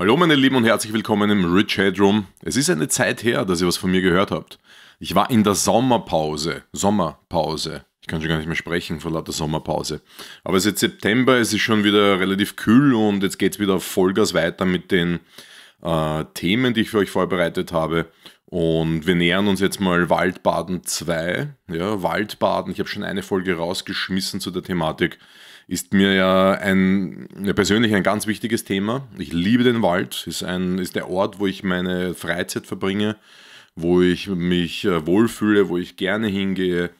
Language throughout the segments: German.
Hallo meine Lieben und herzlich willkommen im Rich Headroom. Es ist eine Zeit her, dass ihr was von mir gehört habt. Ich war in der Sommerpause. Sommerpause. Ich kann schon gar nicht mehr sprechen vor lauter Sommerpause. Aber es ist jetzt September, es ist schon wieder relativ kühl und jetzt geht es wieder Vollgas weiter mit den äh, Themen, die ich für euch vorbereitet habe. Und wir nähern uns jetzt mal Waldbaden 2. Ja, Waldbaden. Ich habe schon eine Folge rausgeschmissen zu der Thematik ist mir ja ein, persönlich ein ganz wichtiges Thema. Ich liebe den Wald, ist, ein, ist der Ort, wo ich meine Freizeit verbringe, wo ich mich äh, wohlfühle, wo ich gerne hingehe.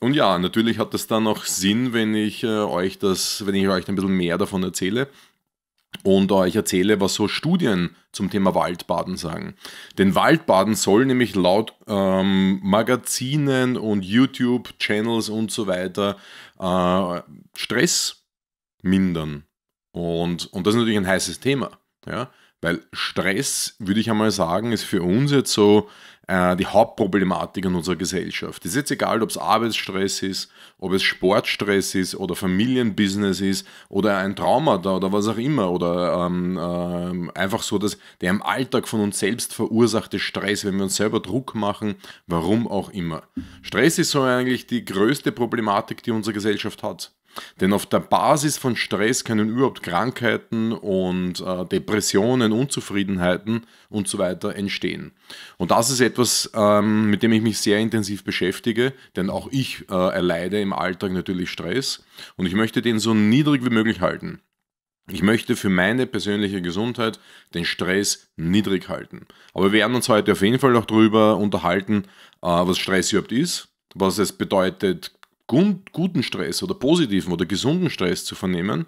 Und ja, natürlich hat das dann auch Sinn, wenn ich äh, euch das, wenn ich euch ein bisschen mehr davon erzähle und euch erzähle, was so Studien zum Thema Waldbaden sagen. Denn Waldbaden soll nämlich laut ähm, Magazinen und YouTube-Channels und so weiter äh, Stress mindern. Und, und das ist natürlich ein heißes Thema. Ja? Weil Stress, würde ich einmal sagen, ist für uns jetzt so äh, die Hauptproblematik in unserer Gesellschaft. Es ist jetzt egal, ob es Arbeitsstress ist, ob es Sportstress ist oder Familienbusiness ist oder ein Trauma da oder was auch immer oder ähm, ähm, einfach so, dass der im Alltag von uns selbst verursachte Stress, wenn wir uns selber Druck machen, warum auch immer. Stress ist so eigentlich die größte Problematik, die unsere Gesellschaft hat. Denn auf der Basis von Stress können überhaupt Krankheiten und äh, Depressionen, Unzufriedenheiten und so weiter entstehen. Und das ist etwas, ähm, mit dem ich mich sehr intensiv beschäftige, denn auch ich äh, erleide im Alltag natürlich Stress und ich möchte den so niedrig wie möglich halten. Ich möchte für meine persönliche Gesundheit den Stress niedrig halten. Aber wir werden uns heute auf jeden Fall noch darüber unterhalten, äh, was Stress überhaupt ist, was es bedeutet, guten Stress oder positiven oder gesunden Stress zu vernehmen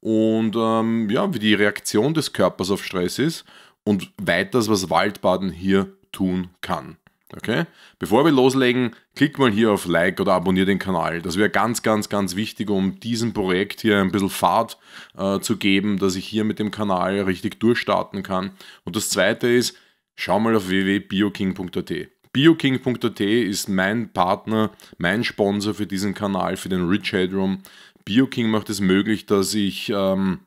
und ähm, ja, wie die Reaktion des Körpers auf Stress ist und weiters, was Waldbaden hier tun kann. Okay? Bevor wir loslegen, klick mal hier auf Like oder abonniere den Kanal. Das wäre ganz, ganz, ganz wichtig, um diesem Projekt hier ein bisschen Fahrt äh, zu geben, dass ich hier mit dem Kanal richtig durchstarten kann. Und das zweite ist, schau mal auf www.bioking.at. BioKing.at ist mein Partner, mein Sponsor für diesen Kanal, für den Rich Headroom. BioKing macht es möglich, dass ich ähm,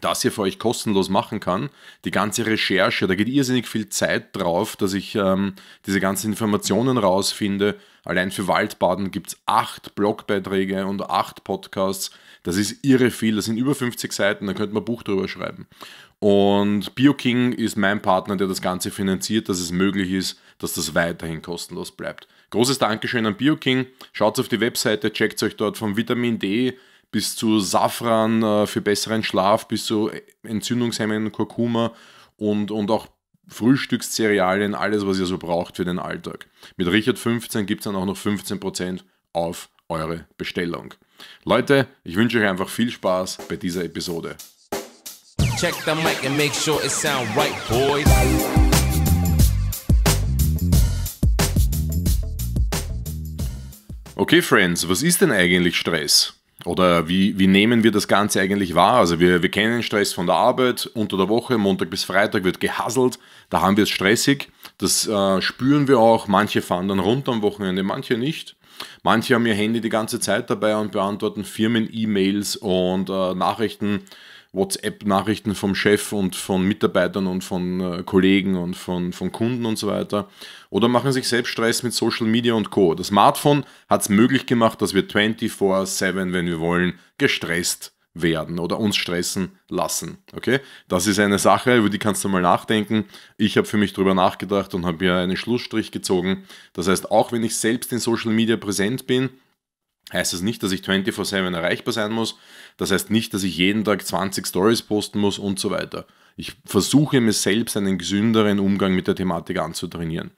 das hier für euch kostenlos machen kann. Die ganze Recherche, da geht irrsinnig viel Zeit drauf, dass ich ähm, diese ganzen Informationen rausfinde. Allein für Waldbaden gibt es acht Blogbeiträge und acht Podcasts. Das ist irre viel, das sind über 50 Seiten, da könnte man ein Buch drüber schreiben. Und BioKing ist mein Partner, der das Ganze finanziert, dass es möglich ist, dass das weiterhin kostenlos bleibt. Großes Dankeschön an BioKing. Schaut auf die Webseite, checkt euch dort von Vitamin D bis zu Safran äh, für besseren Schlaf, bis zu Entzündungshemmenden Kurkuma und, und auch Frühstückscerealien, alles, was ihr so braucht für den Alltag. Mit Richard 15 gibt es dann auch noch 15% auf eure Bestellung. Leute, ich wünsche euch einfach viel Spaß bei dieser Episode. Check the mic and make sure it sound right, boys. Okay, Friends, was ist denn eigentlich Stress? Oder wie, wie nehmen wir das Ganze eigentlich wahr? Also wir, wir kennen Stress von der Arbeit, unter der Woche, Montag bis Freitag wird gehasselt, da haben wir es stressig, das äh, spüren wir auch, manche fahren dann runter am Wochenende, manche nicht. Manche haben ihr Handy die ganze Zeit dabei und beantworten Firmen-E-Mails und äh, Nachrichten, WhatsApp-Nachrichten vom Chef und von Mitarbeitern und von äh, Kollegen und von, von Kunden und so weiter oder machen sich selbst Stress mit Social Media und Co. Das Smartphone hat es möglich gemacht, dass wir 24-7, wenn wir wollen, gestresst werden oder uns stressen lassen. Okay? Das ist eine Sache, über die kannst du mal nachdenken. Ich habe für mich drüber nachgedacht und habe hier einen Schlussstrich gezogen. Das heißt, auch wenn ich selbst in Social Media präsent bin, heißt das nicht, dass ich 24/7 erreichbar sein muss. Das heißt nicht, dass ich jeden Tag 20 Stories posten muss und so weiter. Ich versuche mir selbst einen gesünderen Umgang mit der Thematik anzutrainieren.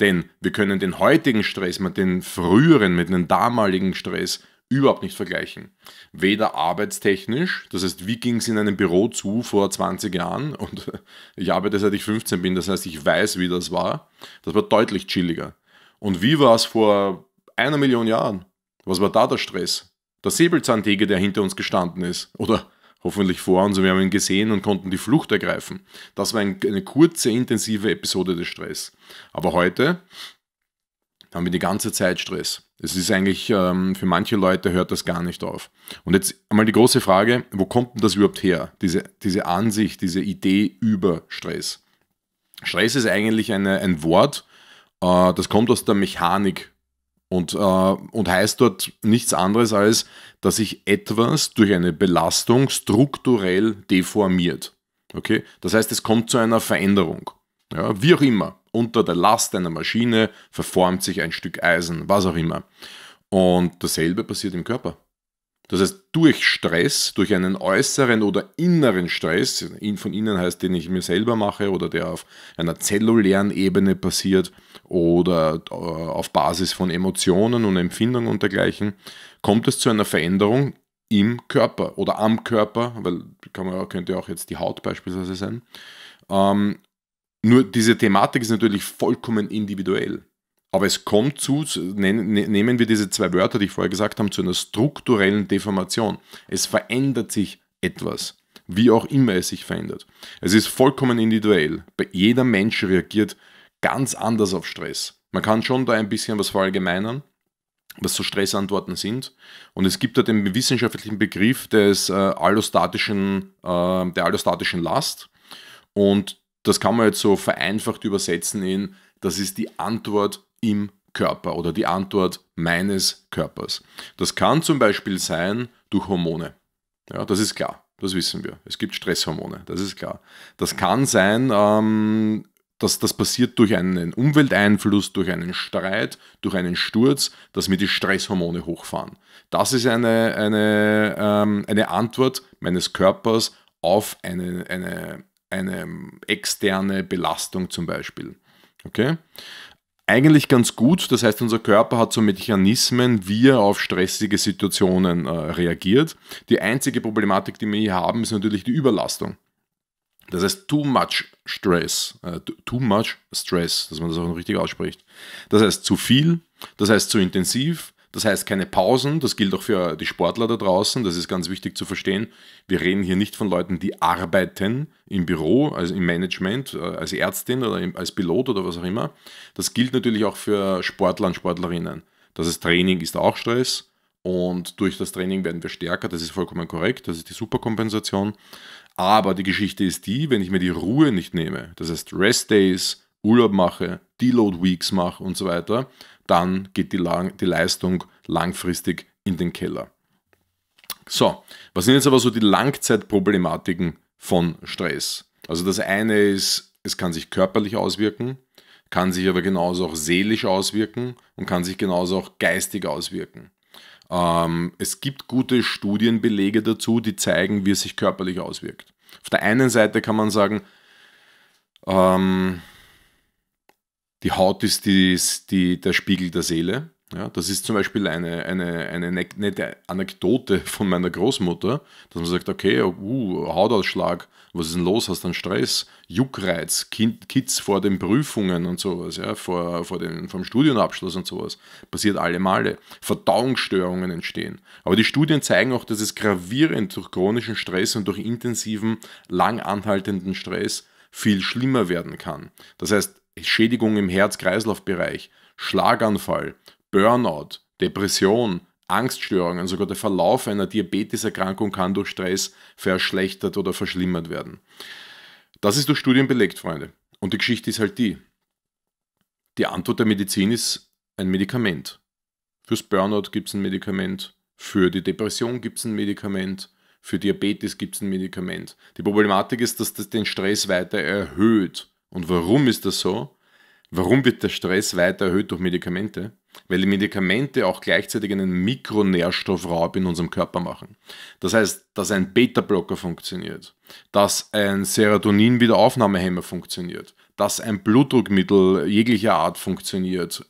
Denn wir können den heutigen Stress mit dem früheren, mit dem damaligen Stress überhaupt nicht vergleichen. Weder arbeitstechnisch, das heißt, wie ging es in einem Büro zu vor 20 Jahren und ich arbeite seit ich 15 bin, das heißt, ich weiß, wie das war. Das war deutlich chilliger. Und wie war es vor einer Million Jahren? Was war da der Stress? Der Säbelzahntiger, der hinter uns gestanden ist oder hoffentlich vor uns und wir haben ihn gesehen und konnten die Flucht ergreifen. Das war eine kurze, intensive Episode des Stress. Aber heute haben wir die ganze Zeit Stress. Es ist eigentlich, ähm, für manche Leute hört das gar nicht auf. Und jetzt einmal die große Frage, wo kommt denn das überhaupt her? Diese, diese Ansicht, diese Idee über Stress. Stress ist eigentlich eine, ein Wort, äh, das kommt aus der Mechanik und, äh, und heißt dort nichts anderes als, dass sich etwas durch eine Belastung strukturell deformiert. Okay? Das heißt, es kommt zu einer Veränderung. Ja, wie auch immer. Unter der Last einer Maschine verformt sich ein Stück Eisen, was auch immer. Und dasselbe passiert im Körper. Das heißt, durch Stress, durch einen äußeren oder inneren Stress, von innen heißt, den ich mir selber mache oder der auf einer zellulären Ebene passiert, oder äh, auf Basis von Emotionen und Empfindungen und dergleichen, kommt es zu einer Veränderung im Körper oder am Körper, weil kann man, könnte auch jetzt die Haut beispielsweise sein. Ähm, nur diese Thematik ist natürlich vollkommen individuell. Aber es kommt zu, ne, nehmen wir diese zwei Wörter, die ich vorher gesagt habe, zu einer strukturellen Deformation. Es verändert sich etwas, wie auch immer es sich verändert. Es ist vollkommen individuell. Jeder Mensch reagiert ganz anders auf Stress. Man kann schon da ein bisschen was verallgemeinern, was so Stressantworten sind. Und es gibt da den wissenschaftlichen Begriff des äh, allostatischen, äh, der allostatischen Last. Und das kann man jetzt so vereinfacht übersetzen in, das ist die Antwort im Körper oder die Antwort meines Körpers. Das kann zum Beispiel sein durch Hormone. Ja, das ist klar. Das wissen wir. Es gibt Stresshormone, das ist klar. Das kann sein ähm, dass das passiert durch einen Umwelteinfluss, durch einen Streit, durch einen Sturz, dass mir die Stresshormone hochfahren. Das ist eine, eine, ähm, eine Antwort meines Körpers auf eine, eine, eine externe Belastung zum Beispiel. Okay? Eigentlich ganz gut, das heißt, unser Körper hat so Mechanismen, wie er auf stressige Situationen äh, reagiert. Die einzige Problematik, die wir hier haben, ist natürlich die Überlastung. Das heißt too much stress, äh, too much stress, dass man das auch richtig ausspricht. Das heißt zu viel, das heißt zu intensiv, das heißt keine Pausen, das gilt auch für die Sportler da draußen, das ist ganz wichtig zu verstehen. Wir reden hier nicht von Leuten, die arbeiten im Büro, also im Management, äh, als Ärztin oder als Pilot oder was auch immer. Das gilt natürlich auch für Sportler und Sportlerinnen. Das heißt, Training ist auch Stress und durch das Training werden wir stärker, das ist vollkommen korrekt, das ist die Superkompensation. Aber die Geschichte ist die, wenn ich mir die Ruhe nicht nehme, das heißt Rest Days, Urlaub mache, Deload Weeks mache und so weiter, dann geht die, Lang die Leistung langfristig in den Keller. So, was sind jetzt aber so die Langzeitproblematiken von Stress? Also das eine ist, es kann sich körperlich auswirken, kann sich aber genauso auch seelisch auswirken und kann sich genauso auch geistig auswirken. Ähm, es gibt gute Studienbelege dazu, die zeigen, wie es sich körperlich auswirkt. Auf der einen Seite kann man sagen, ähm, die Haut ist die, die, der Spiegel der Seele. Ja, das ist zum Beispiel eine, eine, eine ne, nette Anekdote von meiner Großmutter, dass man sagt, okay, uh, Hautausschlag, was ist denn los, hast du einen Stress, Juckreiz, kind, Kids vor den Prüfungen und sowas, ja, vor, vor den, vom Studienabschluss und sowas, passiert alle Male. Verdauungsstörungen entstehen. Aber die Studien zeigen auch, dass es gravierend durch chronischen Stress und durch intensiven, lang anhaltenden Stress viel schlimmer werden kann. Das heißt, Schädigung im Herz-Kreislauf-Bereich, Schlaganfall, Burnout, Depression, Angststörungen, sogar der Verlauf einer Diabeteserkrankung kann durch Stress verschlechtert oder verschlimmert werden. Das ist durch Studien belegt, Freunde. Und die Geschichte ist halt die. Die Antwort der Medizin ist ein Medikament. Fürs Burnout gibt es ein Medikament, für die Depression gibt es ein Medikament, für Diabetes gibt es ein Medikament. Die Problematik ist, dass das den Stress weiter erhöht. Und warum ist das so? Warum wird der Stress weiter erhöht durch Medikamente? Weil die Medikamente auch gleichzeitig einen Mikronährstoffraub in unserem Körper machen. Das heißt, dass ein Beta-Blocker funktioniert, dass ein Serotonin-Wiederaufnahmehemmer funktioniert, dass ein Blutdruckmittel jeglicher Art funktioniert,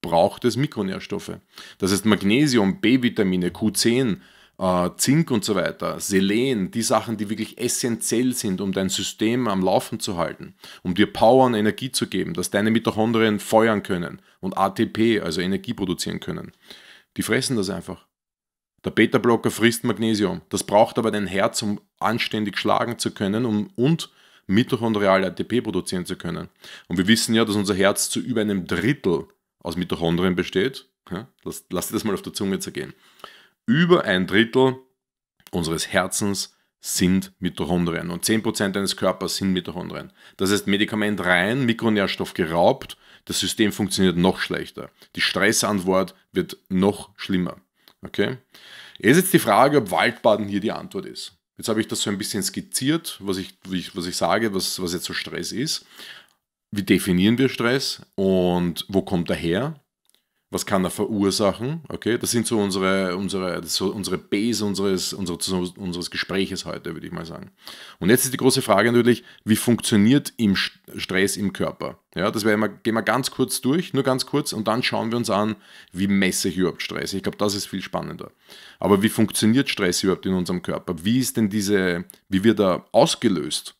braucht es Mikronährstoffe. Das heißt, Magnesium, B-Vitamine, Q10 äh, Zink und so weiter, Selen, die Sachen, die wirklich essentiell sind, um dein System am Laufen zu halten, um dir Power und Energie zu geben, dass deine Mitochondrien feuern können und ATP, also Energie produzieren können. Die fressen das einfach. Der Beta-Blocker frisst Magnesium. Das braucht aber dein Herz, um anständig schlagen zu können um, und mitochondrial ATP produzieren zu können. Und wir wissen ja, dass unser Herz zu über einem Drittel aus Mitochondrien besteht. lass, lass dir das mal auf der Zunge zergehen über ein Drittel unseres Herzens sind Mitochondrien und 10% deines Körpers sind Mitochondrien. Das heißt, Medikament rein, Mikronährstoff geraubt, das System funktioniert noch schlechter. Die Stressantwort wird noch schlimmer. Okay? Jetzt Ist jetzt die Frage, ob Waldbaden hier die Antwort ist. Jetzt habe ich das so ein bisschen skizziert, was ich, was ich sage, was, was jetzt so Stress ist. Wie definieren wir Stress und wo kommt er her? was kann er verursachen? Okay, das sind so unsere, unsere, so unsere Base unseres, unseres, unseres Gespräches heute, würde ich mal sagen. Und jetzt ist die große Frage natürlich, wie funktioniert im Stress im Körper? Ja, das wir, gehen wir ganz kurz durch, nur ganz kurz, und dann schauen wir uns an, wie messe ich überhaupt Stress. Ich glaube, das ist viel spannender. Aber wie funktioniert Stress überhaupt in unserem Körper? Wie ist denn diese, wie wird er ausgelöst?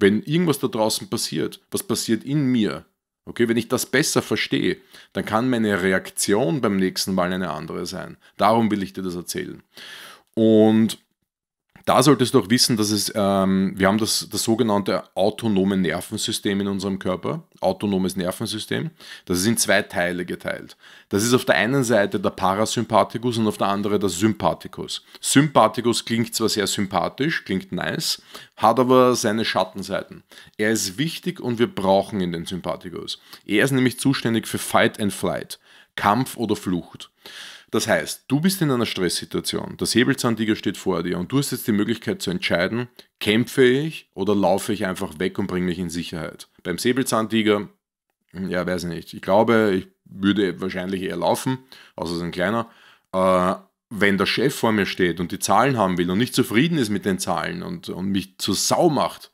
Wenn irgendwas da draußen passiert, was passiert in mir? Okay, wenn ich das besser verstehe, dann kann meine Reaktion beim nächsten Mal eine andere sein. Darum will ich dir das erzählen. Und da solltest du auch wissen, dass es, ähm, wir haben das, das sogenannte autonome Nervensystem in unserem Körper, autonomes Nervensystem. Das ist in zwei Teile geteilt. Das ist auf der einen Seite der Parasympathikus und auf der anderen der Sympathikus. Sympathikus klingt zwar sehr sympathisch, klingt nice, hat aber seine Schattenseiten. Er ist wichtig und wir brauchen ihn, den Sympathikus. Er ist nämlich zuständig für Fight and Flight, Kampf oder Flucht. Das heißt, du bist in einer Stresssituation, der Säbelzahntiger steht vor dir und du hast jetzt die Möglichkeit zu entscheiden, kämpfe ich oder laufe ich einfach weg und bringe mich in Sicherheit. Beim Säbelzahntiger, ja, weiß nicht, ich glaube, ich würde wahrscheinlich eher laufen, außer so ein kleiner. Äh, wenn der Chef vor mir steht und die Zahlen haben will und nicht zufrieden ist mit den Zahlen und, und mich zur Sau macht,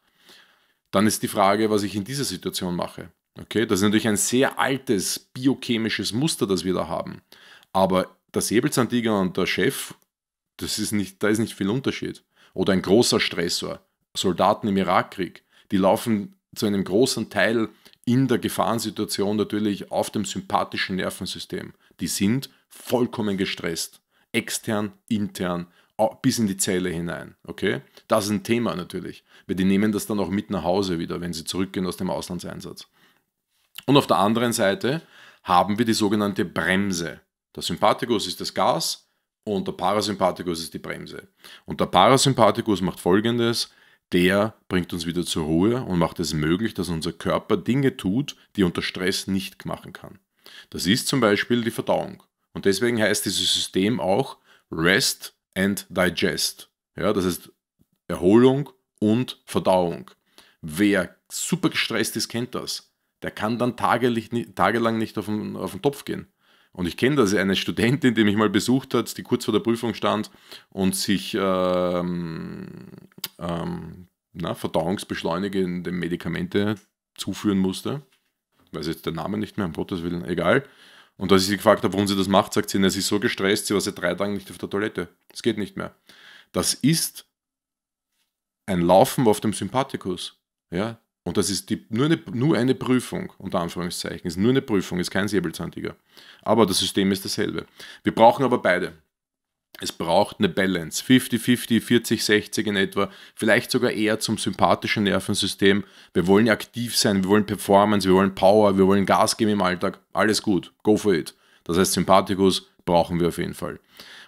dann ist die Frage, was ich in dieser Situation mache. Okay, das ist natürlich ein sehr altes biochemisches Muster, das wir da haben. Aber der Säbelzahntiger und der Chef, das ist nicht, da ist nicht viel Unterschied. Oder ein großer Stressor. Soldaten im Irakkrieg, die laufen zu einem großen Teil in der Gefahrensituation natürlich auf dem sympathischen Nervensystem. Die sind vollkommen gestresst. Extern, intern, bis in die Zelle hinein. Okay? Das ist ein Thema natürlich, weil die nehmen das dann auch mit nach Hause wieder, wenn sie zurückgehen aus dem Auslandseinsatz. Und auf der anderen Seite haben wir die sogenannte Bremse. Der Sympathikus ist das Gas und der Parasympathikus ist die Bremse. Und der Parasympathikus macht folgendes, der bringt uns wieder zur Ruhe und macht es möglich, dass unser Körper Dinge tut, die unter Stress nicht machen kann. Das ist zum Beispiel die Verdauung. Und deswegen heißt dieses System auch Rest and Digest. Ja, das heißt Erholung und Verdauung. Wer super gestresst ist, kennt das. Der kann dann tagelang nicht auf den, auf den Topf gehen. Und ich kenne das, eine Studentin, die mich mal besucht hat, die kurz vor der Prüfung stand und sich ähm, ähm, na, verdauungsbeschleunigende Medikamente zuführen musste. Ich weiß jetzt den Namen nicht mehr, um Gottes Willen, egal. Und als ich sie gefragt habe, warum sie das macht, sagt sie, sie ist so gestresst, sie war seit drei Tagen nicht auf der Toilette. Es geht nicht mehr. Das ist ein Laufen auf dem Sympathikus. Ja, und das ist die, nur, eine, nur eine Prüfung, unter Anführungszeichen. Ist nur eine Prüfung, ist kein Säbelzahntiger. Aber das System ist dasselbe. Wir brauchen aber beide. Es braucht eine Balance. 50-50, 40-60 in etwa. Vielleicht sogar eher zum sympathischen Nervensystem. Wir wollen aktiv sein, wir wollen Performance, wir wollen Power, wir wollen Gas geben im Alltag. Alles gut. Go for it. Das heißt, Sympathikus brauchen wir auf jeden Fall.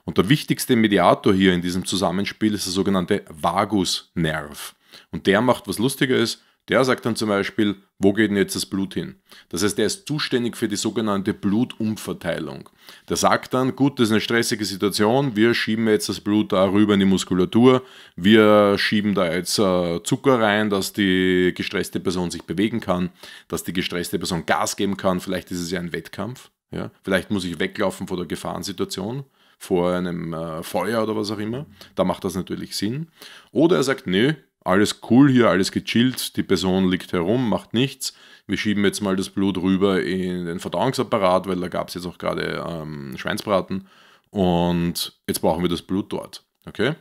Und der wichtigste Mediator hier in diesem Zusammenspiel ist der sogenannte Vagusnerv. Und der macht was Lustiges der sagt dann zum Beispiel, wo geht denn jetzt das Blut hin? Das heißt, der ist zuständig für die sogenannte Blutumverteilung. Der sagt dann, gut, das ist eine stressige Situation, wir schieben jetzt das Blut da rüber in die Muskulatur, wir schieben da jetzt äh, Zucker rein, dass die gestresste Person sich bewegen kann, dass die gestresste Person Gas geben kann, vielleicht ist es ja ein Wettkampf, ja? vielleicht muss ich weglaufen vor der Gefahrensituation vor einem äh, Feuer oder was auch immer. Da macht das natürlich Sinn. Oder er sagt, nö, alles cool hier, alles gechillt, die Person liegt herum, macht nichts. Wir schieben jetzt mal das Blut rüber in den Verdauungsapparat, weil da gab es jetzt auch gerade ähm, Schweinsbraten und jetzt brauchen wir das Blut dort. Okay?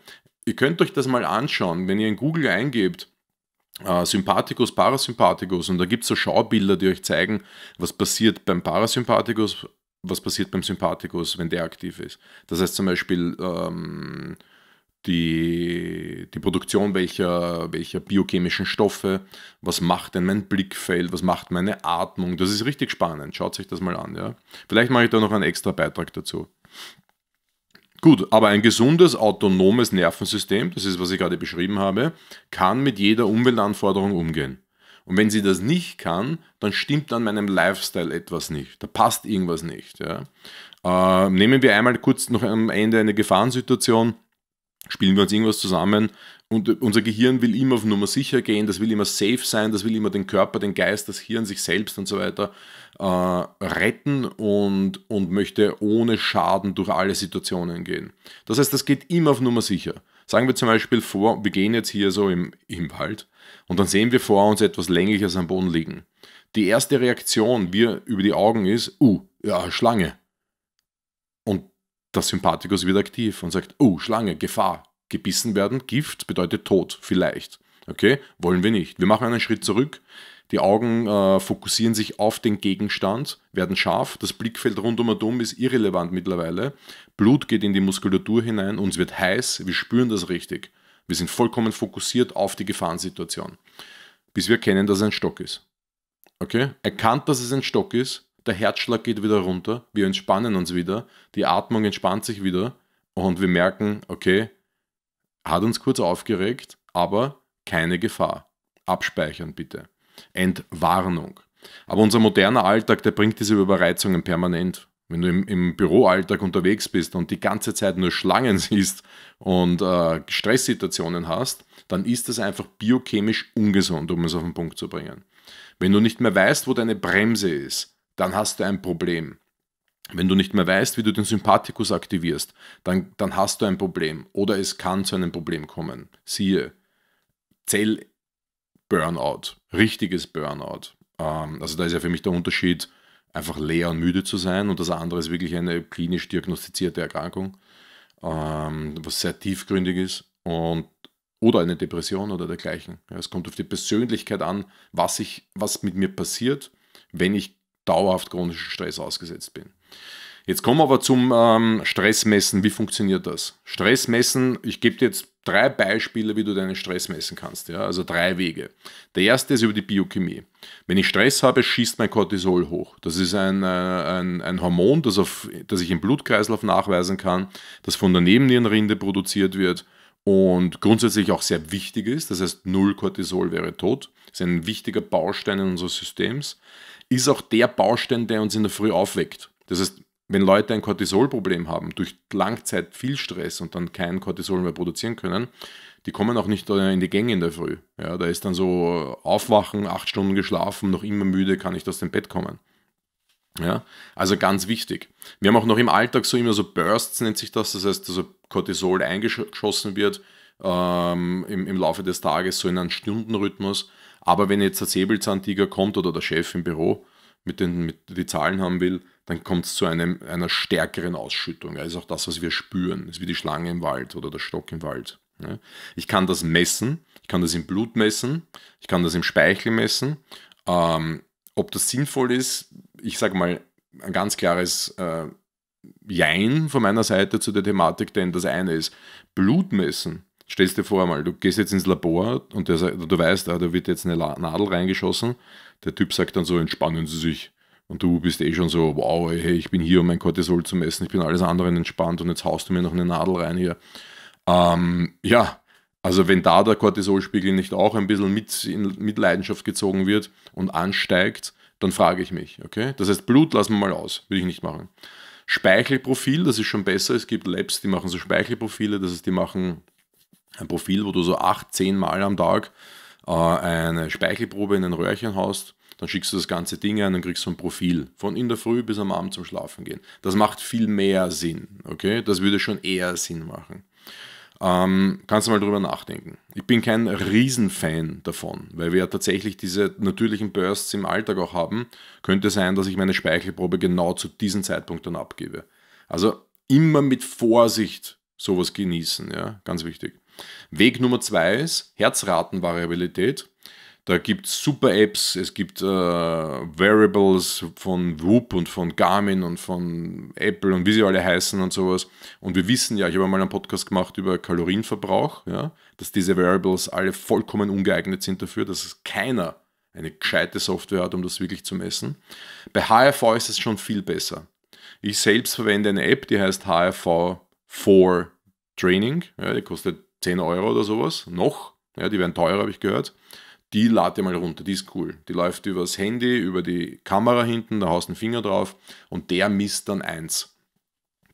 Ihr könnt euch das mal anschauen, wenn ihr in Google eingebt, äh, Sympathikus, Parasympathikus und da gibt es so Schaubilder, die euch zeigen, was passiert beim Parasympathikus, was passiert beim Sympathikus, wenn der aktiv ist. Das heißt zum Beispiel, ähm, die, die Produktion welcher, welcher biochemischen Stoffe, was macht denn mein Blickfeld, was macht meine Atmung. Das ist richtig spannend, schaut sich das mal an. Ja? Vielleicht mache ich da noch einen extra Beitrag dazu. Gut, aber ein gesundes, autonomes Nervensystem, das ist, was ich gerade beschrieben habe, kann mit jeder Umweltanforderung umgehen. Und wenn sie das nicht kann, dann stimmt an meinem Lifestyle etwas nicht. Da passt irgendwas nicht. Ja? Äh, nehmen wir einmal kurz noch am Ende eine Gefahrensituation spielen wir uns irgendwas zusammen und unser Gehirn will immer auf Nummer sicher gehen, das will immer safe sein, das will immer den Körper, den Geist, das Hirn, sich selbst und so weiter äh, retten und, und möchte ohne Schaden durch alle Situationen gehen. Das heißt, das geht immer auf Nummer sicher. Sagen wir zum Beispiel vor, wir gehen jetzt hier so im, im Wald und dann sehen wir vor uns etwas Längliches am Boden liegen. Die erste Reaktion wir über die Augen ist, uh, ja, Schlange das Sympathikus wird aktiv und sagt, oh, Schlange, Gefahr. Gebissen werden, Gift bedeutet Tod, vielleicht. Okay, wollen wir nicht. Wir machen einen Schritt zurück. Die Augen äh, fokussieren sich auf den Gegenstand, werden scharf. Das Blickfeld rund um Atom ist irrelevant mittlerweile. Blut geht in die Muskulatur hinein, uns wird heiß, wir spüren das richtig. Wir sind vollkommen fokussiert auf die Gefahrensituation, bis wir erkennen, dass es ein Stock ist. Okay? Erkannt, dass es ein Stock ist, der Herzschlag geht wieder runter, wir entspannen uns wieder, die Atmung entspannt sich wieder und wir merken, okay, hat uns kurz aufgeregt, aber keine Gefahr. Abspeichern bitte. Entwarnung. Aber unser moderner Alltag, der bringt diese Überreizungen permanent. Wenn du im, im Büroalltag unterwegs bist und die ganze Zeit nur Schlangen siehst und äh, Stresssituationen hast, dann ist das einfach biochemisch ungesund, um es auf den Punkt zu bringen. Wenn du nicht mehr weißt, wo deine Bremse ist, dann hast du ein Problem. Wenn du nicht mehr weißt, wie du den Sympathikus aktivierst, dann, dann hast du ein Problem oder es kann zu einem Problem kommen. Siehe, Zell-Burnout, richtiges Burnout. Ähm, also da ist ja für mich der Unterschied, einfach leer und müde zu sein und das andere ist wirklich eine klinisch diagnostizierte Erkrankung, ähm, was sehr tiefgründig ist und oder eine Depression oder dergleichen. es kommt auf die Persönlichkeit an, was, ich, was mit mir passiert, wenn ich dauerhaft chronischen Stress ausgesetzt bin. Jetzt kommen wir aber zum ähm, Stressmessen. Wie funktioniert das? Stressmessen, ich gebe dir jetzt drei Beispiele, wie du deinen Stress messen kannst. Ja? Also drei Wege. Der erste ist über die Biochemie. Wenn ich Stress habe, schießt mein Cortisol hoch. Das ist ein, äh, ein, ein Hormon, das, auf, das ich im Blutkreislauf nachweisen kann, das von der Nebennierenrinde produziert wird und grundsätzlich auch sehr wichtig ist. Das heißt, null Cortisol wäre tot. Das ist ein wichtiger Baustein in unseres Systems ist auch der Baustein, der uns in der Früh aufweckt. Das heißt, wenn Leute ein Cortisolproblem haben, durch Langzeit viel Stress und dann kein Cortisol mehr produzieren können, die kommen auch nicht äh, in die Gänge in der Früh. Ja, da ist dann so äh, Aufwachen, acht Stunden geschlafen, noch immer müde, kann ich aus dem Bett kommen. Ja, also ganz wichtig. Wir haben auch noch im Alltag so immer so Bursts, nennt sich das. Das heißt, also Cortisol eingeschossen wird ähm, im, im Laufe des Tages, so in einen Stundenrhythmus. Aber wenn jetzt der Säbelzahntiger kommt oder der Chef im Büro mit den mit die Zahlen haben will, dann kommt es zu einem, einer stärkeren Ausschüttung. Das ist auch das, was wir spüren. Das ist wie die Schlange im Wald oder der Stock im Wald. Ich kann das messen, ich kann das im Blut messen, ich kann das im Speichel messen. Ähm, ob das sinnvoll ist, ich sage mal ein ganz klares äh, Jein von meiner Seite zu der Thematik, denn das eine ist Blut messen stellst dir vor einmal, du gehst jetzt ins Labor und der, du weißt, ah, da wird jetzt eine Nadel reingeschossen. Der Typ sagt dann so, entspannen Sie sich. Und du bist eh schon so, wow, hey, ich bin hier, um mein Cortisol zu messen, ich bin alles andere entspannt und jetzt haust du mir noch eine Nadel rein hier. Ähm, ja, also wenn da der Cortisolspiegel nicht auch ein bisschen mit, in, mit Leidenschaft gezogen wird und ansteigt, dann frage ich mich, okay? Das heißt, Blut lassen wir mal aus, will ich nicht machen. Speichelprofil, das ist schon besser. Es gibt Labs, die machen so Speichelprofile, das heißt, die machen ein Profil, wo du so acht, zehn Mal am Tag äh, eine Speichelprobe in ein Röhrchen haust, dann schickst du das ganze Ding ein und kriegst so ein Profil. Von in der Früh bis am Abend zum Schlafen gehen. Das macht viel mehr Sinn. Okay? Das würde schon eher Sinn machen. Ähm, kannst du mal drüber nachdenken. Ich bin kein Riesenfan davon, weil wir ja tatsächlich diese natürlichen Bursts im Alltag auch haben. Könnte sein, dass ich meine Speichelprobe genau zu diesem Zeitpunkt dann abgebe. Also immer mit Vorsicht sowas genießen, ja, ganz wichtig. Weg Nummer zwei ist Herzratenvariabilität. Da gibt es super Apps, es gibt äh, Variables von Whoop und von Garmin und von Apple und wie sie alle heißen und sowas. Und wir wissen ja, ich habe mal einen Podcast gemacht über Kalorienverbrauch, ja, dass diese Variables alle vollkommen ungeeignet sind dafür, dass keiner eine gescheite Software hat, um das wirklich zu messen. Bei HRV ist es schon viel besser. Ich selbst verwende eine App, die heißt HRV 4 Training. Ja, die kostet 10 Euro oder sowas, noch, ja, die werden teurer, habe ich gehört, die lade dir mal runter, die ist cool. Die läuft übers Handy, über die Kamera hinten, da haust einen Finger drauf und der misst dann eins.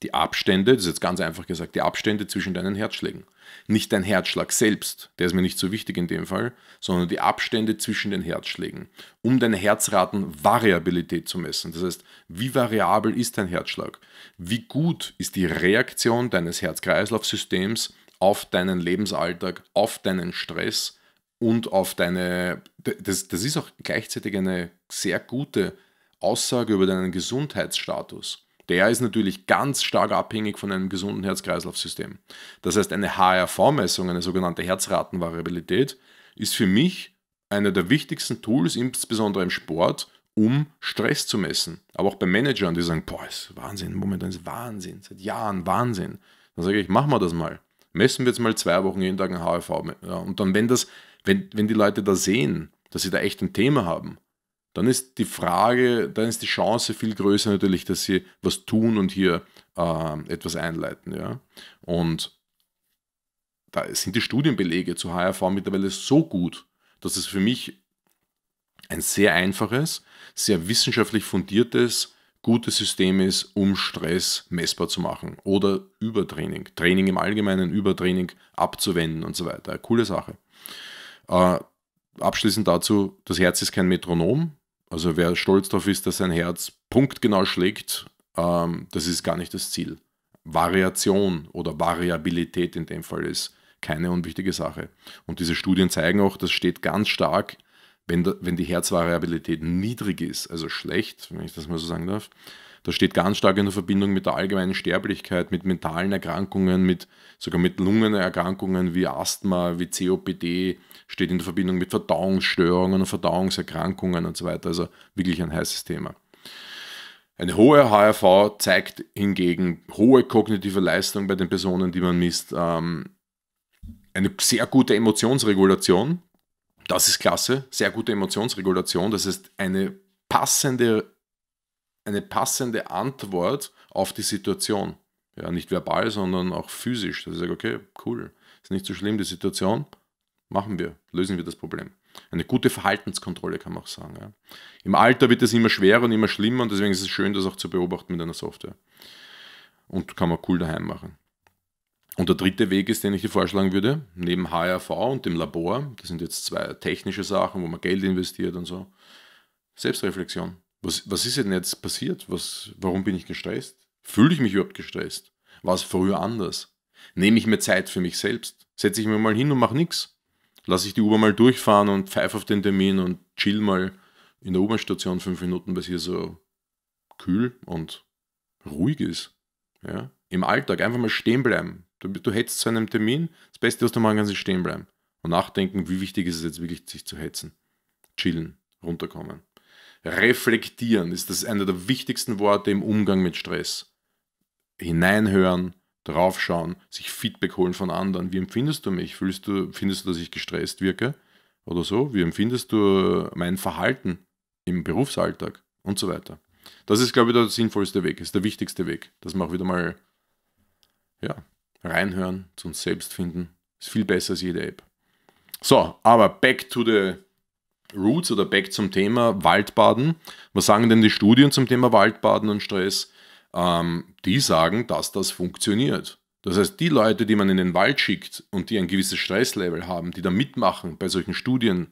Die Abstände, das ist jetzt ganz einfach gesagt, die Abstände zwischen deinen Herzschlägen. Nicht dein Herzschlag selbst, der ist mir nicht so wichtig in dem Fall, sondern die Abstände zwischen den Herzschlägen, um deine Herzratenvariabilität zu messen. Das heißt, wie variabel ist dein Herzschlag? Wie gut ist die Reaktion deines Herz-Kreislauf-Systems auf deinen Lebensalltag, auf deinen Stress und auf deine. Das, das ist auch gleichzeitig eine sehr gute Aussage über deinen Gesundheitsstatus. Der ist natürlich ganz stark abhängig von einem gesunden Herz-Kreislauf-System. Das heißt, eine HRV-Messung, eine sogenannte Herzratenvariabilität, ist für mich einer der wichtigsten Tools, insbesondere im Sport, um Stress zu messen. Aber auch bei Managern, die sagen, boah, ist Wahnsinn, momentan ist Wahnsinn, seit Jahren Wahnsinn. Dann sage ich, mach mal das mal messen wir jetzt mal zwei Wochen jeden Tag ein HRV. Ja, und dann, wenn, das, wenn, wenn die Leute da sehen, dass sie da echt ein Thema haben, dann ist die Frage, dann ist die Chance viel größer natürlich, dass sie was tun und hier äh, etwas einleiten. Ja? Und da sind die Studienbelege zu HRV mittlerweile so gut, dass es für mich ein sehr einfaches, sehr wissenschaftlich fundiertes gutes System ist, um Stress messbar zu machen oder Übertraining, Training im Allgemeinen, Übertraining abzuwenden und so weiter. Coole Sache. Äh, abschließend dazu, das Herz ist kein Metronom. Also wer stolz darauf ist, dass sein Herz punktgenau schlägt, ähm, das ist gar nicht das Ziel. Variation oder Variabilität in dem Fall ist keine unwichtige Sache. Und diese Studien zeigen auch, das steht ganz stark wenn, da, wenn die Herzvariabilität niedrig ist, also schlecht, wenn ich das mal so sagen darf, das steht ganz stark in der Verbindung mit der allgemeinen Sterblichkeit, mit mentalen Erkrankungen, mit sogar mit Lungenerkrankungen wie Asthma, wie COPD, steht in der Verbindung mit Verdauungsstörungen und Verdauungserkrankungen und so weiter. Also wirklich ein heißes Thema. Eine hohe HRV zeigt hingegen hohe kognitive Leistung bei den Personen, die man misst, ähm, eine sehr gute Emotionsregulation, das ist klasse, sehr gute Emotionsregulation. Das ist eine passende, eine passende Antwort auf die Situation. Ja, nicht verbal, sondern auch physisch. Dass ich sage, okay, cool, ist nicht so schlimm, die Situation, machen wir, lösen wir das Problem. Eine gute Verhaltenskontrolle kann man auch sagen. Ja. Im Alter wird es immer schwerer und immer schlimmer und deswegen ist es schön, das auch zu beobachten mit einer Software. Und kann man cool daheim machen. Und der dritte Weg ist, den ich dir vorschlagen würde, neben HRV und dem Labor, das sind jetzt zwei technische Sachen, wo man Geld investiert und so, Selbstreflexion. Was, was ist denn jetzt passiert? Was, warum bin ich gestresst? Fühle ich mich überhaupt gestresst? War es früher anders? Nehme ich mir Zeit für mich selbst? Setze ich mir mal hin und mache nichts? Lasse ich die U-Bahn mal durchfahren und pfeife auf den Termin und chill mal in der U-Bahn-Station fünf Minuten, weil es hier so kühl und ruhig ist. Ja? Im Alltag einfach mal stehen bleiben, Du, du hetzt zu einem Termin, das Beste, was du machen kannst, ist stehen bleiben und nachdenken, wie wichtig ist es jetzt wirklich, sich zu hetzen. Chillen, runterkommen. Reflektieren ist das eine der wichtigsten Worte im Umgang mit Stress. Hineinhören, draufschauen, sich Feedback holen von anderen. Wie empfindest du mich? Fühlst du, findest du, dass ich gestresst wirke? Oder so? Wie empfindest du mein Verhalten im Berufsalltag? Und so weiter. Das ist, glaube ich, der sinnvollste Weg, ist der wichtigste Weg, dass man auch wieder mal ja, reinhören, zu uns selbst finden. Ist viel besser als jede App. So, aber back to the Roots oder back zum Thema Waldbaden. Was sagen denn die Studien zum Thema Waldbaden und Stress? Ähm, die sagen, dass das funktioniert. Das heißt, die Leute, die man in den Wald schickt und die ein gewisses Stresslevel haben, die da mitmachen bei solchen Studien,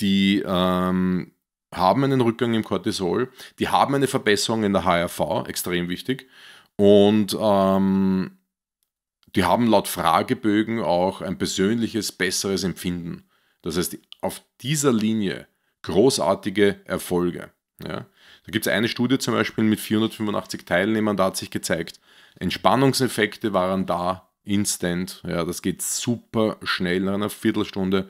die ähm, haben einen Rückgang im Cortisol, die haben eine Verbesserung in der HRV, extrem wichtig, und ähm, die haben laut Fragebögen auch ein persönliches, besseres Empfinden. Das heißt, auf dieser Linie großartige Erfolge. Ja. Da gibt es eine Studie zum Beispiel mit 485 Teilnehmern, da hat sich gezeigt, Entspannungseffekte waren da instant. Ja, das geht super schnell nach einer Viertelstunde.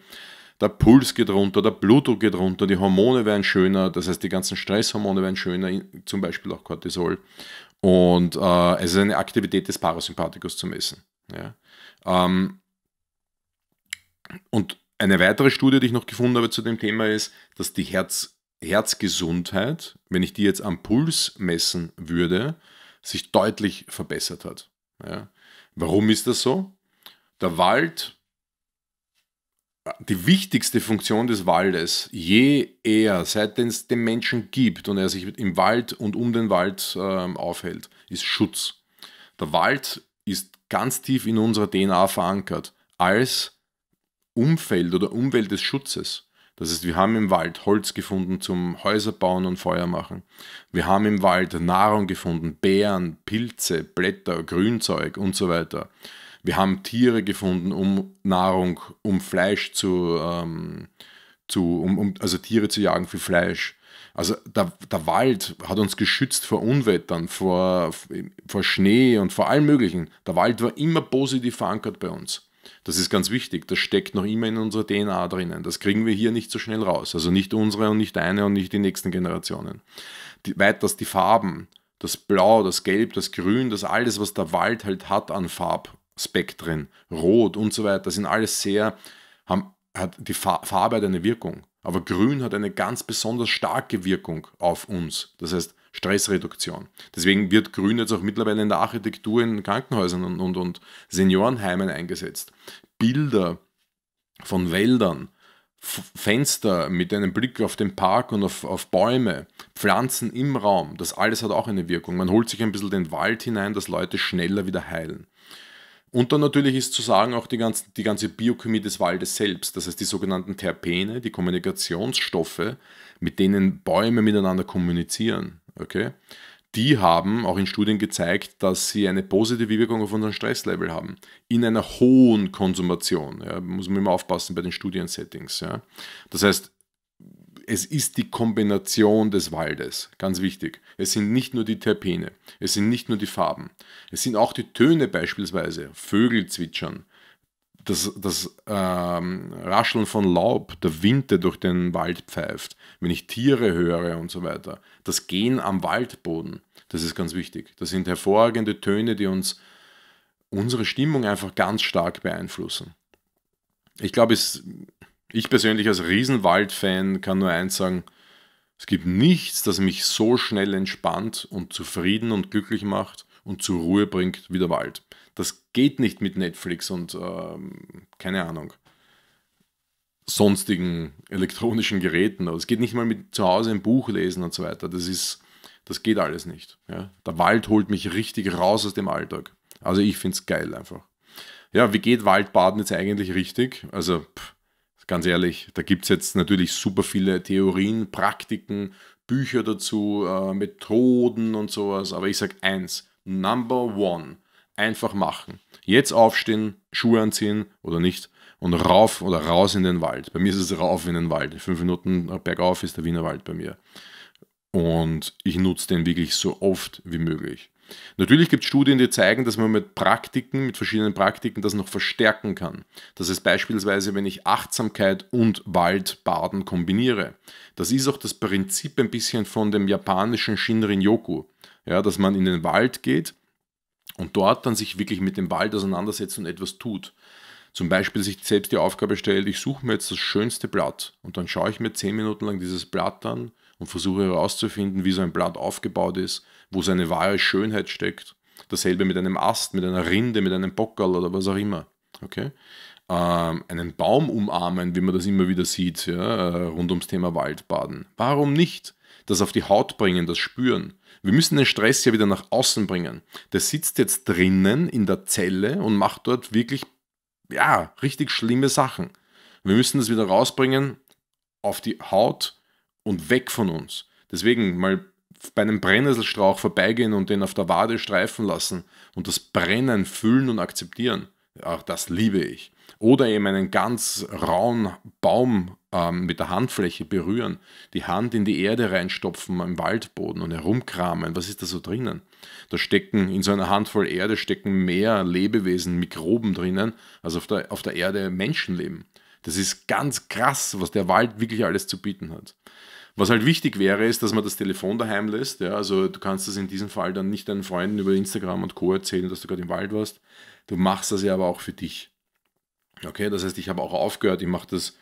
Der Puls geht runter, der Blutdruck geht runter, die Hormone werden schöner, das heißt, die ganzen Stresshormone werden schöner, zum Beispiel auch Cortisol. Und äh, es ist eine Aktivität des Parasympathikus zu messen. Ja. Ähm, und eine weitere Studie, die ich noch gefunden habe zu dem Thema, ist, dass die Herz Herzgesundheit, wenn ich die jetzt am Puls messen würde, sich deutlich verbessert hat. Ja. Warum ist das so? Der Wald die wichtigste Funktion des Waldes je eher, seit es den Menschen gibt und er sich im Wald und um den Wald äh, aufhält, ist Schutz. Der Wald ist ganz tief in unserer DNA verankert als Umfeld oder Umwelt des Schutzes. Das heißt, wir haben im Wald Holz gefunden zum Häuser bauen und Feuer machen. Wir haben im Wald Nahrung gefunden, Beeren, Pilze, Blätter, Grünzeug und so weiter. Wir haben Tiere gefunden, um Nahrung, um Fleisch zu, ähm, zu um, um, also Tiere zu jagen für Fleisch. Also der, der Wald hat uns geschützt vor Unwettern, vor, vor Schnee und vor allem Möglichen. Der Wald war immer positiv verankert bei uns. Das ist ganz wichtig. Das steckt noch immer in unserer DNA drinnen. Das kriegen wir hier nicht so schnell raus. Also nicht unsere und nicht deine und nicht die nächsten Generationen. Die, weiters die Farben, das Blau, das Gelb, das Grün, das alles, was der Wald halt hat an Farb, Spektren, Rot und so weiter, sind alles sehr, haben, hat die Farbe hat eine Wirkung. Aber Grün hat eine ganz besonders starke Wirkung auf uns. Das heißt Stressreduktion. Deswegen wird Grün jetzt auch mittlerweile in der Architektur in Krankenhäusern und, und, und Seniorenheimen eingesetzt. Bilder von Wäldern, Fenster mit einem Blick auf den Park und auf, auf Bäume, Pflanzen im Raum, das alles hat auch eine Wirkung. Man holt sich ein bisschen den Wald hinein, dass Leute schneller wieder heilen. Und dann natürlich ist zu sagen auch die, ganzen, die ganze Biochemie des Waldes selbst, das heißt die sogenannten Terpene, die Kommunikationsstoffe, mit denen Bäume miteinander kommunizieren. Okay? Die haben auch in Studien gezeigt, dass sie eine positive Wirkung auf unseren Stresslevel haben. In einer hohen Konsumation. Ja, muss man immer aufpassen bei den Studiensettings. Ja. Das heißt, es ist die Kombination des Waldes, ganz wichtig. Es sind nicht nur die Terpene, es sind nicht nur die Farben, es sind auch die Töne beispielsweise, Vögel zwitschern, das, das ähm, Rascheln von Laub, der Wind, der durch den Wald pfeift, wenn ich Tiere höre und so weiter, das Gehen am Waldboden, das ist ganz wichtig. Das sind hervorragende Töne, die uns unsere Stimmung einfach ganz stark beeinflussen. Ich glaube, es ich persönlich als Riesenwald-Fan kann nur eins sagen, es gibt nichts, das mich so schnell entspannt und zufrieden und glücklich macht und zur Ruhe bringt wie der Wald. Das geht nicht mit Netflix und ähm, keine Ahnung sonstigen elektronischen Geräten. es geht nicht mal mit zu Hause ein Buch lesen und so weiter. Das ist, das geht alles nicht. Ja? Der Wald holt mich richtig raus aus dem Alltag. Also ich finde es geil einfach. Ja, wie geht Waldbaden jetzt eigentlich richtig? Also pff, ganz ehrlich, da gibt es jetzt natürlich super viele Theorien, Praktiken, Bücher dazu, äh, Methoden und sowas. Aber ich sage eins, Number One, einfach machen. Jetzt aufstehen, Schuhe anziehen oder nicht und rauf oder raus in den Wald. Bei mir ist es rauf in den Wald. Fünf Minuten bergauf ist der Wiener Wald bei mir. Und ich nutze den wirklich so oft wie möglich. Natürlich gibt es Studien, die zeigen, dass man mit Praktiken, mit verschiedenen Praktiken das noch verstärken kann. Das ist beispielsweise, wenn ich Achtsamkeit und Waldbaden kombiniere. Das ist auch das Prinzip ein bisschen von dem japanischen Shinrin-Yoku, ja, dass man in den Wald geht und dort dann sich wirklich mit dem Wald auseinandersetzt und etwas tut. Zum Beispiel sich selbst die Aufgabe stellt, ich suche mir jetzt das schönste Blatt und dann schaue ich mir zehn Minuten lang dieses Blatt an und versuche herauszufinden, wie so ein Blatt aufgebaut ist wo seine wahre Schönheit steckt. Dasselbe mit einem Ast, mit einer Rinde, mit einem Bockerl oder was auch immer. Okay? Ähm, einen Baum umarmen, wie man das immer wieder sieht, ja, äh, rund ums Thema Waldbaden. Warum nicht? Das auf die Haut bringen, das spüren. Wir müssen den Stress ja wieder nach außen bringen. Der sitzt jetzt drinnen in der Zelle und macht dort wirklich, ja, richtig schlimme Sachen. Wir müssen das wieder rausbringen auf die Haut und weg von uns. Deswegen mal bei einem Brennnesselstrauch vorbeigehen und den auf der Wade streifen lassen und das Brennen fühlen und akzeptieren. Auch das liebe ich. Oder eben einen ganz rauen Baum ähm, mit der Handfläche berühren, die Hand in die Erde reinstopfen im Waldboden und herumkramen. Was ist da so drinnen? Da stecken in so einer Handvoll Erde stecken mehr Lebewesen, Mikroben drinnen, als auf der, auf der Erde Menschenleben. Das ist ganz krass, was der Wald wirklich alles zu bieten hat. Was halt wichtig wäre, ist, dass man das Telefon daheim lässt. Ja? Also du kannst das in diesem Fall dann nicht deinen Freunden über Instagram und Co. erzählen, dass du gerade im Wald warst. Du machst das ja aber auch für dich. Okay, das heißt, ich habe auch aufgehört, ich mache das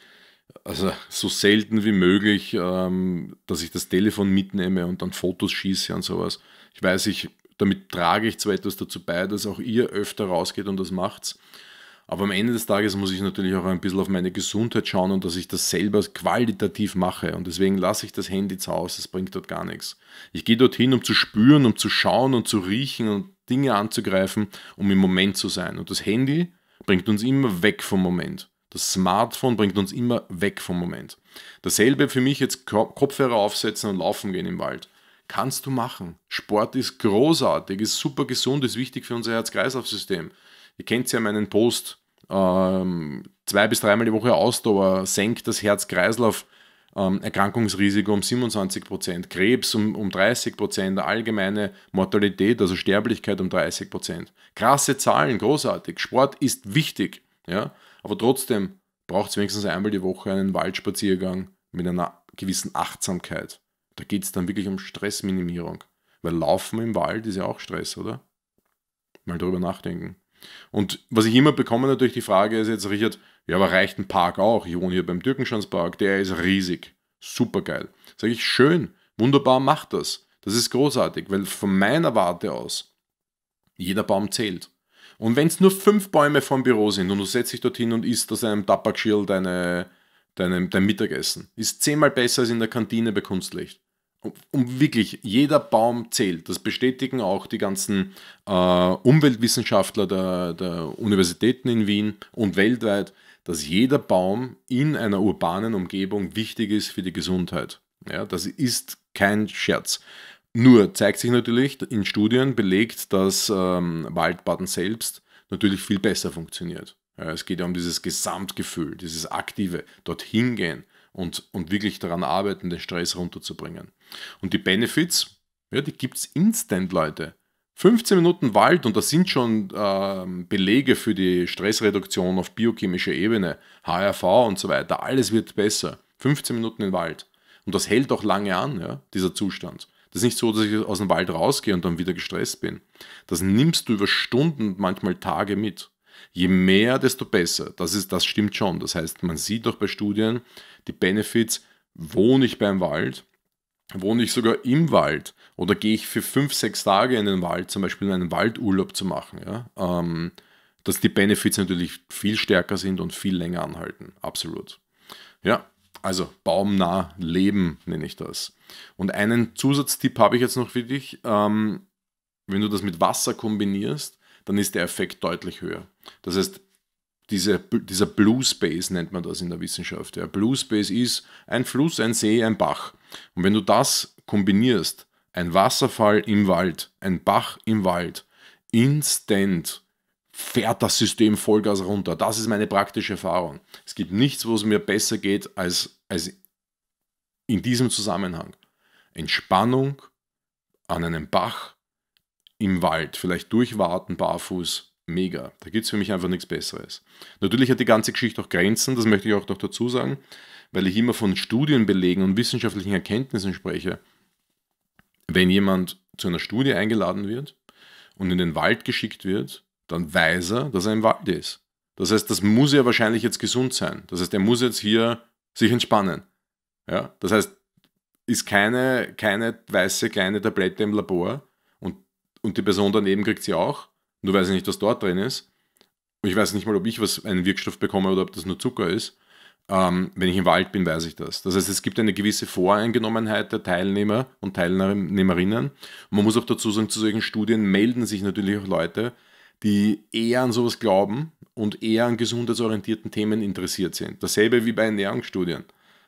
also so selten wie möglich, ähm, dass ich das Telefon mitnehme und dann Fotos schieße und sowas. Ich weiß, ich, damit trage ich zwar etwas dazu bei, dass auch ihr öfter rausgeht und das macht's. Aber am Ende des Tages muss ich natürlich auch ein bisschen auf meine Gesundheit schauen und dass ich das selber qualitativ mache. Und deswegen lasse ich das Handy zu Hause, es bringt dort gar nichts. Ich gehe dorthin, um zu spüren, um zu schauen und zu riechen und Dinge anzugreifen, um im Moment zu sein. Und das Handy bringt uns immer weg vom Moment. Das Smartphone bringt uns immer weg vom Moment. Dasselbe für mich jetzt Kopfhörer aufsetzen und laufen gehen im Wald. Kannst du machen. Sport ist großartig, ist super gesund, ist wichtig für unser Herz-Kreislauf-System. Ihr kennt ja meinen Post, ähm, zwei bis dreimal die Woche Ausdauer senkt das Herz-Kreislauf- ähm, Erkrankungsrisiko um 27 Prozent, Krebs um, um 30 Prozent, allgemeine Mortalität, also Sterblichkeit um 30 Prozent. Krasse Zahlen, großartig. Sport ist wichtig, ja? aber trotzdem braucht es wenigstens einmal die Woche einen Waldspaziergang mit einer gewissen Achtsamkeit. Da geht es dann wirklich um Stressminimierung. Weil Laufen im Wald ist ja auch Stress, oder? Mal darüber nachdenken. Und was ich immer bekomme natürlich die Frage ist jetzt, Richard, ja, aber reicht ein Park auch? Ich wohne hier beim Türkenschanzpark, der ist riesig, supergeil. Sage ich, schön, wunderbar, macht das. Das ist großartig, weil von meiner Warte aus, jeder Baum zählt. Und wenn es nur fünf Bäume vom Büro sind und du setzt dich dorthin und isst aus einem Tabakschirl deine, deine, dein Mittagessen, ist zehnmal besser als in der Kantine bei Kunstlicht um wirklich jeder Baum zählt. Das bestätigen auch die ganzen äh, Umweltwissenschaftler der, der, Universitäten in Wien und weltweit, dass jeder Baum in einer urbanen Umgebung wichtig ist für die Gesundheit. Ja, das ist kein Scherz. Nur zeigt sich natürlich in Studien belegt, dass ähm, Waldbaden selbst natürlich viel besser funktioniert. Ja, es geht ja um dieses Gesamtgefühl, dieses aktive dorthin gehen und, und wirklich daran arbeiten, den Stress runterzubringen. Und die Benefits, ja, die gibt es instant, Leute. 15 Minuten Wald und da sind schon äh, Belege für die Stressreduktion auf biochemischer Ebene, HRV und so weiter. Alles wird besser. 15 Minuten im Wald. Und das hält auch lange an, ja, dieser Zustand. Das ist nicht so, dass ich aus dem Wald rausgehe und dann wieder gestresst bin. Das nimmst du über Stunden, manchmal Tage mit. Je mehr, desto besser. Das, ist, das stimmt schon. Das heißt, man sieht auch bei Studien die Benefits, wohne ich beim Wald, wohne ich sogar im Wald oder gehe ich für fünf, sechs Tage in den Wald, zum Beispiel einen Waldurlaub zu machen, ja? ähm, dass die Benefits natürlich viel stärker sind und viel länger anhalten. Absolut. Ja, also baumnah leben nenne ich das. Und einen Zusatztipp habe ich jetzt noch für dich. Ähm, wenn du das mit Wasser kombinierst, dann ist der Effekt deutlich höher. Das heißt, diese, dieser Blue Space nennt man das in der Wissenschaft. Ja. Blue Space ist ein Fluss, ein See, ein Bach. Und wenn du das kombinierst, ein Wasserfall im Wald, ein Bach im Wald, instant fährt das System Vollgas runter. Das ist meine praktische Erfahrung. Es gibt nichts, wo es mir besser geht als, als in diesem Zusammenhang. Entspannung an einem Bach im Wald, vielleicht durchwarten, barfuß, mega. Da gibt es für mich einfach nichts Besseres. Natürlich hat die ganze Geschichte auch Grenzen, das möchte ich auch noch dazu sagen, weil ich immer von Studienbelegen und wissenschaftlichen Erkenntnissen spreche. Wenn jemand zu einer Studie eingeladen wird und in den Wald geschickt wird, dann weiß er, dass er im Wald ist. Das heißt, das muss ja wahrscheinlich jetzt gesund sein. Das heißt, er muss jetzt hier sich entspannen. Ja? Das heißt, ist keine, keine weiße kleine Tablette im Labor, und die Person daneben kriegt sie auch, nur weiß ich nicht, was dort drin ist. Und ich weiß nicht mal, ob ich was einen Wirkstoff bekomme oder ob das nur Zucker ist. Ähm, wenn ich im Wald bin, weiß ich das. Das heißt, es gibt eine gewisse Voreingenommenheit der Teilnehmer und Teilnehmerinnen. Und man muss auch dazu sagen, zu solchen Studien melden sich natürlich auch Leute, die eher an sowas glauben und eher an gesundheitsorientierten Themen interessiert sind. Dasselbe wie bei Ernährungsstudien.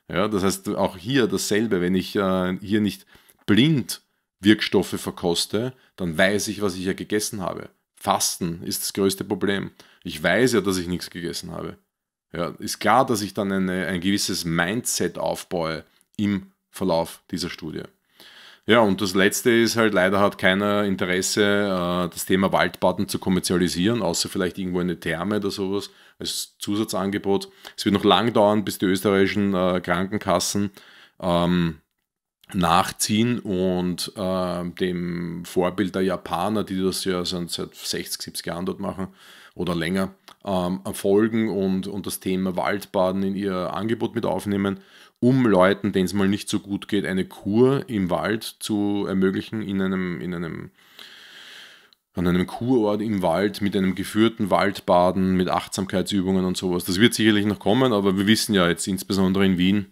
Ja, das heißt, auch hier dasselbe, wenn ich äh, hier nicht blind Wirkstoffe verkoste, dann weiß ich, was ich ja gegessen habe. Fasten ist das größte Problem. Ich weiß ja, dass ich nichts gegessen habe. Ja, ist klar, dass ich dann eine, ein gewisses Mindset aufbaue im Verlauf dieser Studie. Ja, und das Letzte ist halt, leider hat keiner Interesse, äh, das Thema Waldbaden zu kommerzialisieren, außer vielleicht irgendwo eine Therme oder sowas als Zusatzangebot. Es wird noch lang dauern, bis die österreichischen äh, Krankenkassen ähm, nachziehen und äh, dem Vorbild der Japaner, die das ja seit 60, 70 Jahren dort machen oder länger, ähm, folgen und, und das Thema Waldbaden in ihr Angebot mit aufnehmen, um Leuten, denen es mal nicht so gut geht, eine Kur im Wald zu ermöglichen, in einem, in einem an einem Kurort im Wald mit einem geführten Waldbaden, mit Achtsamkeitsübungen und sowas. Das wird sicherlich noch kommen, aber wir wissen ja jetzt insbesondere in Wien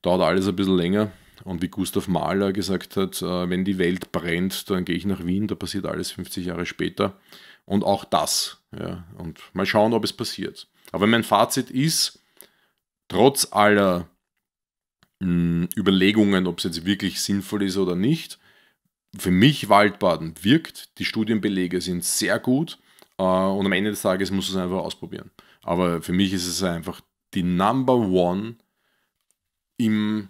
dauert alles ein bisschen länger und wie Gustav Mahler gesagt hat, äh, wenn die Welt brennt, dann gehe ich nach Wien, da passiert alles 50 Jahre später. Und auch das. Ja. Und mal schauen, ob es passiert. Aber mein Fazit ist, trotz aller mh, hm, Überlegungen, ob es jetzt wirklich sinnvoll ist oder nicht, für mich Waldbaden wirkt. Die Studienbelege sind sehr gut. Äh, und am Ende des Tages muss es einfach ausprobieren. Aber für mich ist es einfach die Number One im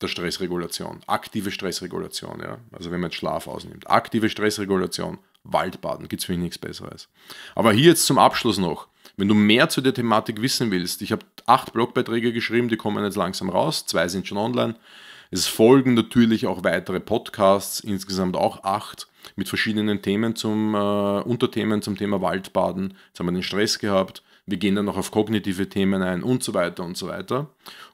der Stressregulation, aktive Stressregulation, ja. Also wenn man jetzt Schlaf ausnimmt. Aktive Stressregulation, Waldbaden, gibt es für mich nichts Besseres. Aber hier jetzt zum Abschluss noch. Wenn du mehr zu der Thematik wissen willst, ich habe acht Blogbeiträge geschrieben, die kommen jetzt langsam raus, zwei sind schon online. Es folgen natürlich auch weitere Podcasts, insgesamt auch acht, mit verschiedenen Themen zum äh, Unterthemen zum Thema Waldbaden. Jetzt haben wir den Stress gehabt. Wir gehen dann noch auf kognitive Themen ein und so weiter und so weiter.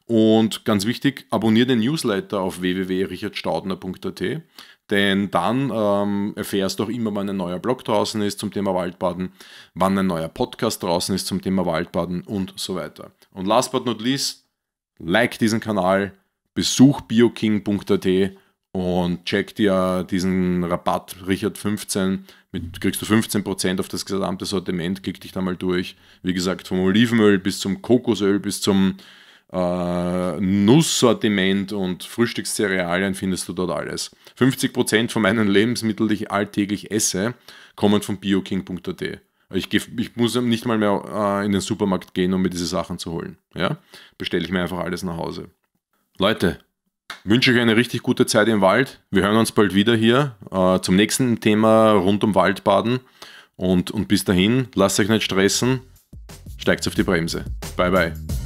Und ganz wichtig, abonniere den Newsletter auf www.richardstaudner.at, denn dann ähm, erfährst du auch immer, wann ein neuer Blog draußen ist zum Thema Waldbaden, wann ein neuer Podcast draußen ist zum Thema Waldbaden und so weiter. Und last but not least, like diesen Kanal, besuch bioking.at und check dir diesen Rabatt Richard 15, mit, kriegst du 15% auf das gesamte Sortiment, klick dich da mal durch. Wie gesagt, vom Olivenöl bis zum Kokosöl bis zum äh, Nusssortiment und Frühstückscerealien findest du dort alles. 50% von meinen Lebensmitteln, die ich alltäglich esse, kommen von bioking.at. Ich, ich, muss nicht mal mehr äh, in den Supermarkt gehen, um mir diese Sachen zu holen. Ja? Bestelle ich mir einfach alles nach Hause. Leute, wünsche euch eine richtig gute Zeit im Wald. Wir hören uns bald wieder hier äh, zum nächsten Thema rund um Waldbaden. Und, und bis dahin, lasst euch nicht stressen, steigt auf die Bremse. Bye, bye.